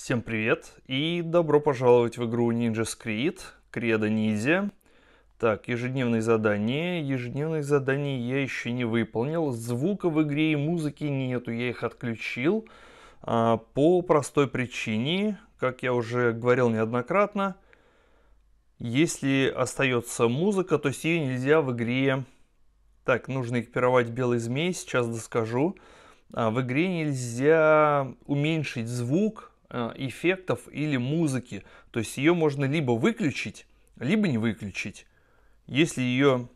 Всем привет и добро пожаловать в игру Ninja Creed, Кредо Ниндзя. Так, ежедневные задания. Ежедневных заданий я еще не выполнил. Звука в игре и музыки нету, я их отключил. А, по простой причине, как я уже говорил неоднократно, если остается музыка, то ее нельзя в игре... Так, нужно экипировать белый змей, сейчас доскажу. А, в игре нельзя уменьшить звук, Э, эффектов или музыки. То есть ее можно либо выключить, либо не выключить. Если ее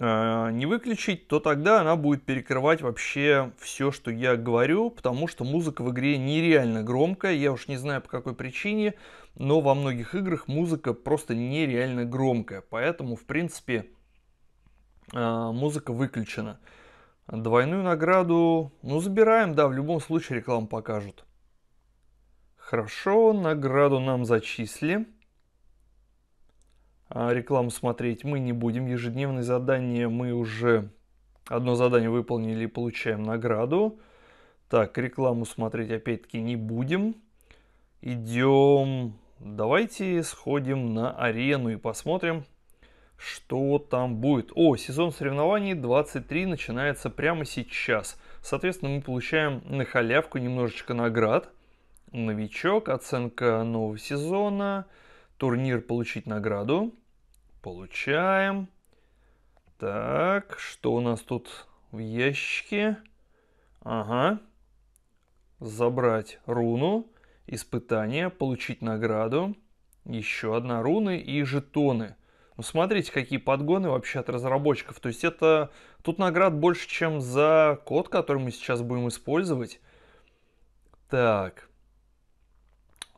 э, не выключить, то тогда она будет перекрывать вообще все, что я говорю, потому что музыка в игре нереально громкая. Я уж не знаю по какой причине, но во многих играх музыка просто нереально громкая. Поэтому, в принципе, э, музыка выключена. Двойную награду, ну, забираем, да, в любом случае рекламу покажут. Хорошо, награду нам зачисли. А рекламу смотреть мы не будем. Ежедневные задания мы уже одно задание выполнили и получаем награду. Так, рекламу смотреть опять-таки не будем. Идем. Давайте сходим на арену и посмотрим, что там будет. О, сезон соревнований 23 начинается прямо сейчас. Соответственно, мы получаем на халявку немножечко наград новичок, оценка нового сезона, турнир получить награду. Получаем. Так, что у нас тут в ящике? Ага. Забрать руну, испытание, получить награду. Еще одна руны и жетоны. Ну, смотрите, какие подгоны вообще от разработчиков. То есть это... Тут наград больше, чем за код, который мы сейчас будем использовать. Так,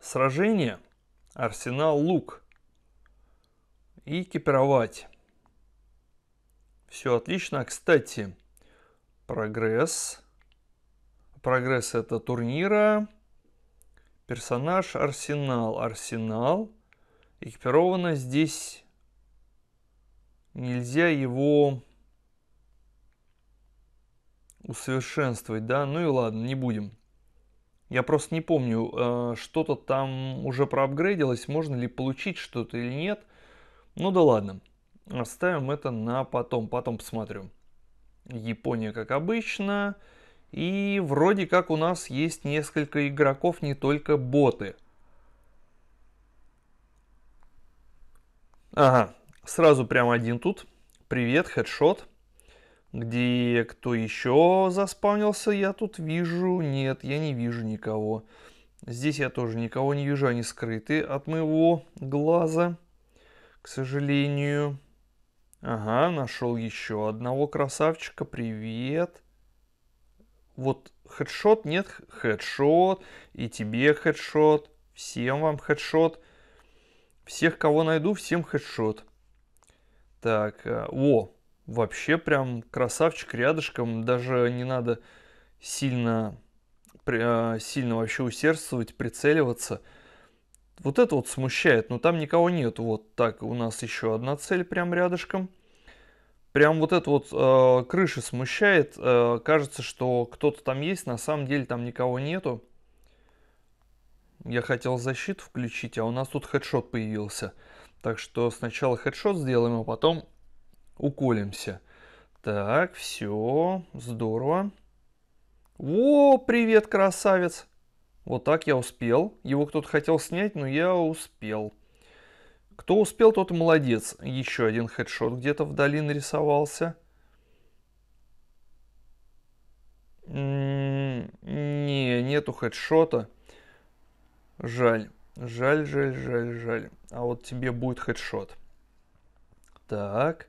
Сражение. Арсенал лук. И экипировать. Все отлично. Кстати, прогресс. Прогресс это турнира. Персонаж арсенал. Арсенал. Экипировано здесь нельзя его усовершенствовать, да? Ну и ладно, не будем. Я просто не помню, э, что-то там уже проапгрейдилось, можно ли получить что-то или нет. Ну да ладно, оставим это на потом, потом посмотрю. Япония, как обычно. И вроде как у нас есть несколько игроков, не только боты. Ага, сразу прям один тут. Привет, хедшот. Где кто еще заспавнился, я тут вижу. Нет, я не вижу никого. Здесь я тоже никого не вижу, они скрыты от моего глаза, к сожалению. Ага, нашел еще одного красавчика, привет. Вот хедшот, нет, хедшот, и тебе хедшот, всем вам хедшот. Всех, кого найду, всем хедшот. Так, э, о, вообще прям красавчик рядышком, даже не надо сильно, а, сильно вообще усердствовать, прицеливаться. Вот это вот смущает, но там никого нет. Вот так, у нас еще одна цель прям рядышком. Прям вот это вот э, крыша смущает. Э, кажется, что кто-то там есть, на самом деле там никого нету. Я хотел защиту включить, а у нас тут хедшот появился. Так что сначала хедшот сделаем, а потом уколемся. Так, все, здорово. О, привет, красавец! Вот так я успел. Его кто-то хотел снять, но я успел. Кто успел, тот молодец. Еще один хедшот где-то вдали нарисовался. М-м-м, не, нету хедшота. Жаль. Жаль, жаль, жаль, жаль. А вот тебе будет хедшот. Так.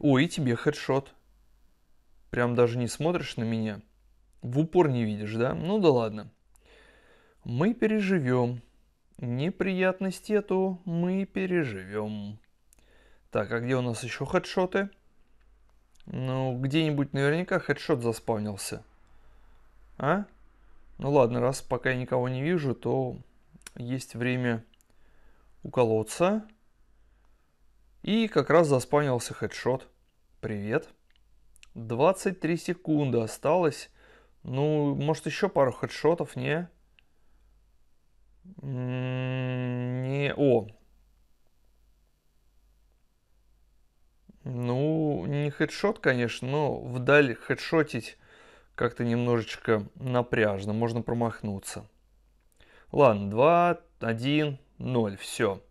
О, и тебе хедшот. Прям даже не смотришь на меня. В упор не видишь, да? Ну да ладно. Мы переживем. Неприятность эту мы переживем. Так, а где у нас еще хедшоты? Ну, где-нибудь наверняка хедшот заспавнился. А? Ну ладно, раз пока я никого не вижу, то есть время уколоться. И как раз заспанился хедшот. Привет. 23 секунды осталось. Ну, может, еще пару хедшотов, не? М-м, не, о. Ну, не хедшот, конечно, но вдаль хедшотить как-то немножечко напряжно, можно промахнуться. Ладно, 2, 1, 0, все.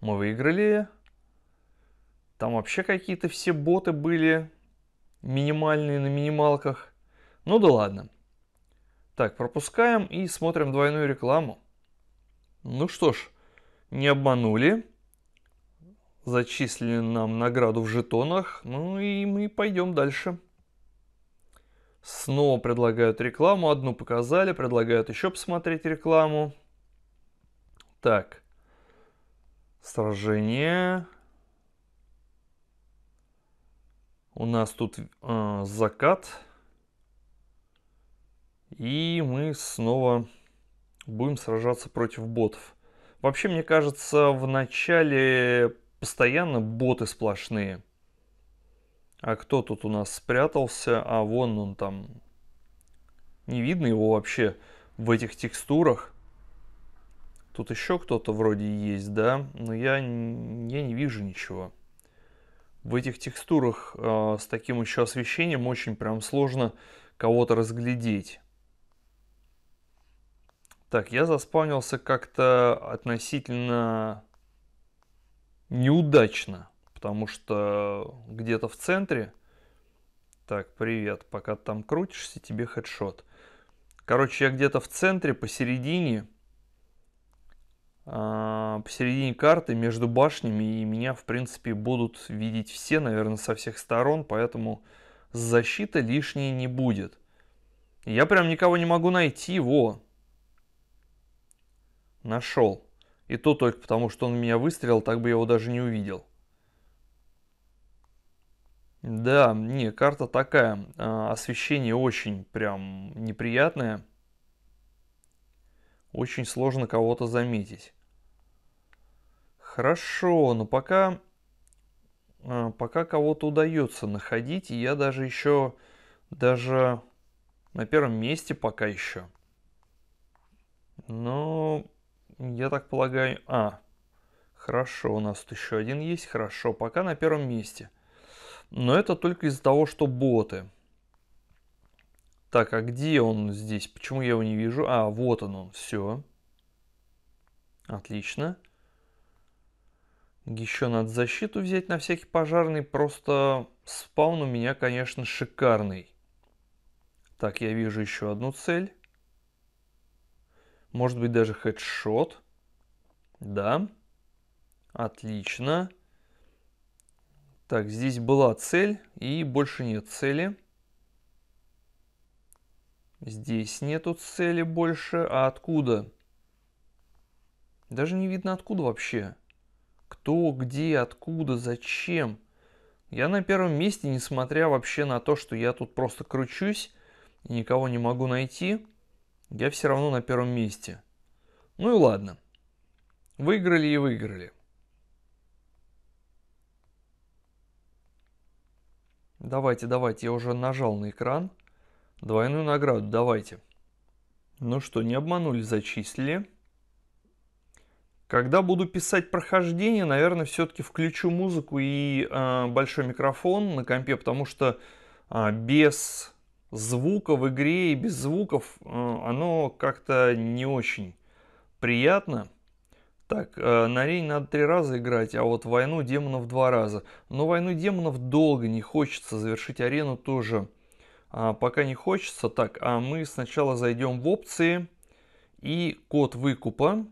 Мы выиграли, там вообще какие-то все боты были минимальные на минималках. Ну да ладно. Так, пропускаем и смотрим двойную рекламу. Ну что ж, не обманули. Зачислили нам награду в жетонах. Ну и мы пойдем дальше. Снова предлагают рекламу. Одну показали, предлагают еще посмотреть рекламу. Так. Сражение. У нас тут э, закат. И мы снова будем сражаться против ботов. Вообще, мне кажется, в начале постоянно боты сплошные. А кто тут у нас спрятался? А вон он там. Не видно его вообще в этих текстурах. Тут еще кто-то вроде есть, да? Но я, я не вижу ничего в этих текстурах э, с таким еще освещением очень прям сложно кого-то разглядеть. Так, я заспавнился как-то относительно неудачно, потому что где-то в центре... Так, привет, пока ты там крутишься, тебе хедшот. Короче, я где-то в центре, посередине, а, посередине карты между башнями, и меня, в принципе, будут видеть все, наверное, со всех сторон, поэтому защита лишней не будет. Я прям никого не могу найти, во. Нашел. И то только потому, что он меня выстрелил, так бы я его даже не увидел. Да, не, карта такая. А, освещение очень прям неприятное. Очень сложно кого-то заметить. Хорошо, но ну пока, а, пока кого-то удается находить, и я даже еще, даже на первом месте пока еще. Но ну, я так полагаю... А, хорошо, у нас тут еще один есть, хорошо, пока на первом месте. Но это только из-за того, что боты. Так, а где он здесь? Почему я его не вижу? А, вот он он, все. Отлично. Еще надо защиту взять на всякий пожарный. Просто спаун у меня, конечно, шикарный. Так, я вижу еще одну цель. Может быть, даже хедшот. Да. Отлично. Так, здесь была цель, и больше нет цели. Здесь нету цели больше. А откуда? Даже не видно откуда вообще. Вообще. Кто, где, откуда, зачем. Я на первом месте, несмотря вообще на то, что я тут просто кручусь и никого не могу найти, я все равно на первом месте. Ну и ладно. Выиграли и выиграли. Давайте, давайте, я уже нажал на экран. Двойную награду давайте. Ну что, не обманули, зачислили. Когда буду писать прохождение, наверное, все-таки включу музыку и э, большой микрофон на компе, потому что э, без звука в игре и без звуков э, оно как-то не очень приятно. Так, э, на рейн надо три раза играть, а вот войну демонов два раза. Но войну демонов долго не хочется, завершить арену тоже э, пока не хочется. Так, а мы сначала зайдем в опции и код выкупа.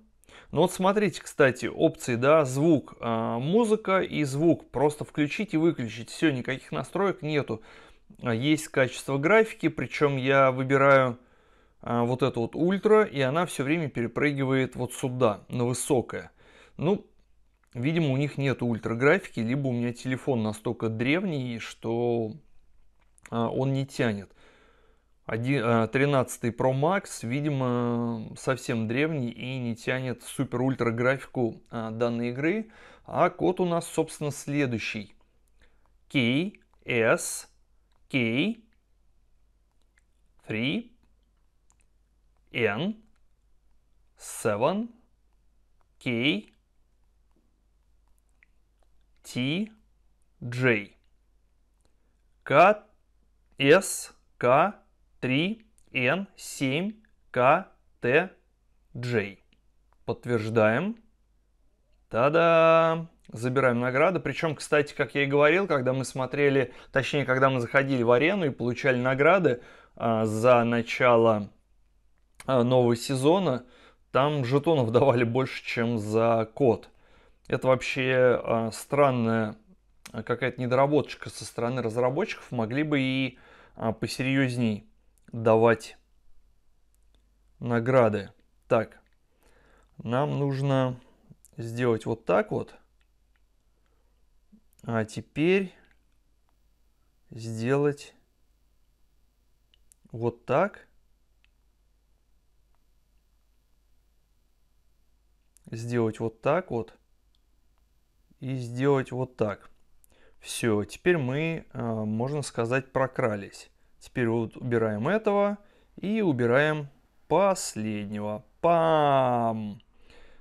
Ну вот смотрите, кстати, опции, да, звук, э, музыка и звук. Просто включить и выключить. Все, никаких настроек нету. А, есть качество графики, причем я выбираю э, вот эту вот ультра, и она все время перепрыгивает вот сюда, на высокое. Ну, видимо, у них нет ультра графики, либо у меня телефон настолько древний, что он не тянет. 13 э, Pro Max, видимо, совсем древний и не тянет супер-ультра графику э, данной игры. А код у нас, собственно, следующий. K, S, K, 3, N, 7, K, T, J. K, S, K, 3N7KTJ. Подтверждаем. Та-да! Забираем награды. Причем, кстати, как я и говорил, когда мы смотрели, точнее, когда мы заходили в арену и получали награды э, за начало э, нового сезона, там жетонов давали больше, чем за код. Это вообще э, странная какая-то недоработочка со стороны разработчиков. Могли бы и э, посерьезней давать награды. Так, нам нужно сделать вот так вот. А теперь сделать вот так. Сделать вот так вот. И сделать вот так. Все, теперь мы, а, можно сказать, прокрались. Теперь вот убираем этого и убираем последнего. Пам!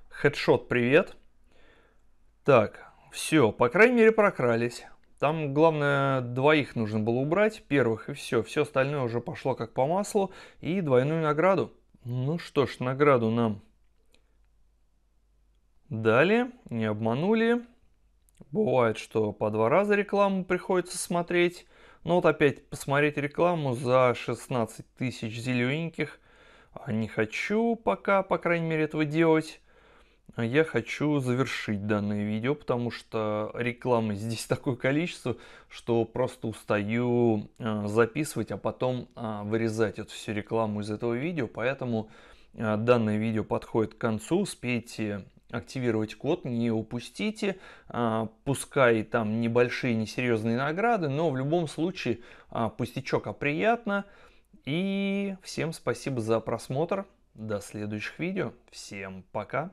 Хедшот, привет. Так, все, по крайней мере прокрались. Там, главное, двоих нужно было убрать, первых и все. Все остальное уже пошло как по маслу. И двойную награду. Ну что ж, награду нам дали, не обманули. Бывает, что по два раза рекламу приходится смотреть. Ну вот опять посмотреть рекламу за 16 тысяч зелененьких а не хочу пока, по крайней мере, этого делать. А я хочу завершить данное видео, потому что рекламы здесь такое количество, что просто устаю э, записывать, а потом э, вырезать эту всю рекламу из этого видео. Поэтому э, данное видео подходит к концу. Успейте активировать код, не упустите. А, пускай там небольшие, несерьезные награды, но в любом случае а, пустячок, а приятно. И всем спасибо за просмотр. До следующих видео. Всем пока.